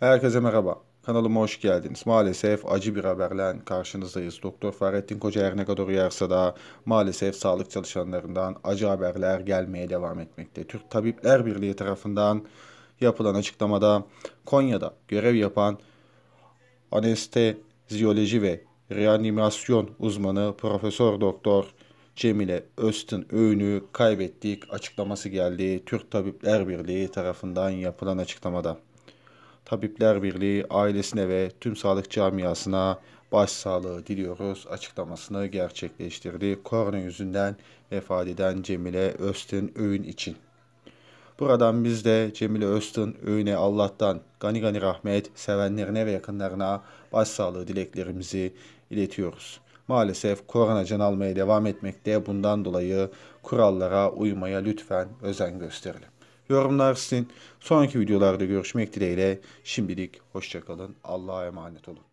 Herkese merhaba. Kanalıma hoş geldiniz. Maalesef acı bir haberle karşınızdayız. Doktor Fahrettin Koca her ne kadar uyarsa da maalesef sağlık çalışanlarından acı haberler gelmeye devam etmekte. Türk Tabipler Birliği tarafından yapılan açıklamada Konya'da görev yapan anesteziyoloji ve reanimasyon uzmanı Profesör Doktor Cemile Öztün öğünü kaybettik açıklaması geldi Türk Tabipler Birliği tarafından yapılan açıklamada. Tabipler Birliği ailesine ve tüm sağlık camiasına başsağlığı diliyoruz açıklamasını gerçekleştirdi. Korona yüzünden vefat eden Cemile Öztün Öğün için. Buradan biz de Cemile Öztün Öğün'e Allah'tan gani gani rahmet, sevenlerine ve yakınlarına başsağlığı dileklerimizi iletiyoruz. Maalesef korona can almaya devam etmekte. Bundan dolayı kurallara uymaya lütfen özen gösterelim. Yorumlarsın. Sonraki videolarda görüşmek dileğiyle. Şimdilik hoşçakalın. Allah'a emanet olun.